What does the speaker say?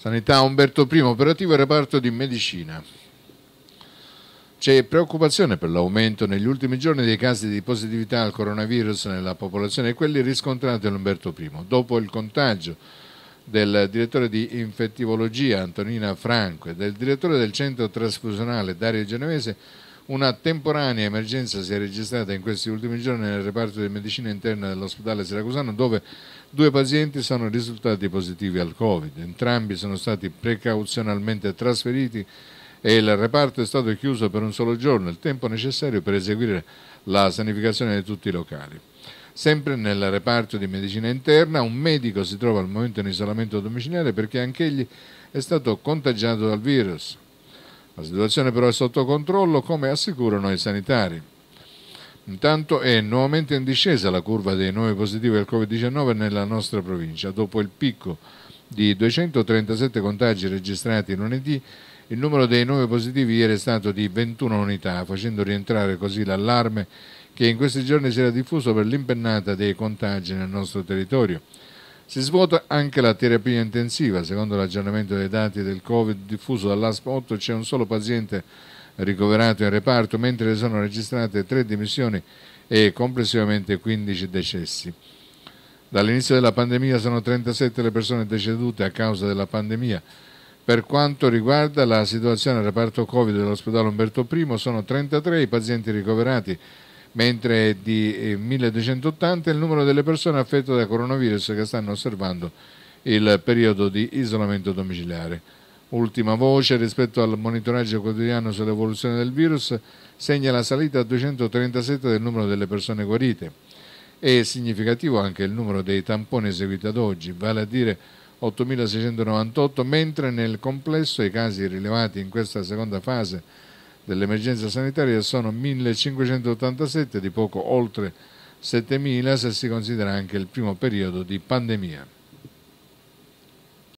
Sanità Umberto I, operativo reparto di medicina. C'è preoccupazione per l'aumento negli ultimi giorni dei casi di positività al coronavirus nella popolazione e quelli riscontrati all'Umberto I. Dopo il contagio del direttore di infettivologia Antonina Franco e del direttore del centro trasfusionale Dario Genovese, una temporanea emergenza si è registrata in questi ultimi giorni nel reparto di medicina interna dell'ospedale Siracusano dove due pazienti sono risultati positivi al Covid. Entrambi sono stati precauzionalmente trasferiti e il reparto è stato chiuso per un solo giorno, il tempo necessario per eseguire la sanificazione di tutti i locali. Sempre nel reparto di medicina interna un medico si trova al momento in isolamento domiciliare perché anch'egli è stato contagiato dal virus. La situazione però è sotto controllo come assicurano i sanitari. Intanto è nuovamente in discesa la curva dei nuovi positivi al Covid-19 nella nostra provincia. Dopo il picco di 237 contagi registrati lunedì, il numero dei nuovi positivi ieri è stato di 21 unità, facendo rientrare così l'allarme che in questi giorni si era diffuso per l'impennata dei contagi nel nostro territorio. Si svuota anche la terapia intensiva. Secondo l'aggiornamento dei dati del Covid diffuso dall'ASP 8 c'è un solo paziente ricoverato in reparto, mentre sono registrate tre dimissioni e complessivamente 15 decessi. Dall'inizio della pandemia sono 37 le persone decedute a causa della pandemia. Per quanto riguarda la situazione al reparto Covid dell'ospedale Umberto I, sono 33 i pazienti ricoverati mentre è di 1280 eh, il numero delle persone affette da coronavirus che stanno osservando il periodo di isolamento domiciliare. Ultima voce rispetto al monitoraggio quotidiano sull'evoluzione del virus segna la salita a 237 del numero delle persone guarite. È significativo anche il numero dei tamponi eseguiti ad oggi, vale a dire 8.698, mentre nel complesso i casi rilevati in questa seconda fase dell'emergenza sanitaria sono 1587 di poco oltre 7000 se si considera anche il primo periodo di pandemia.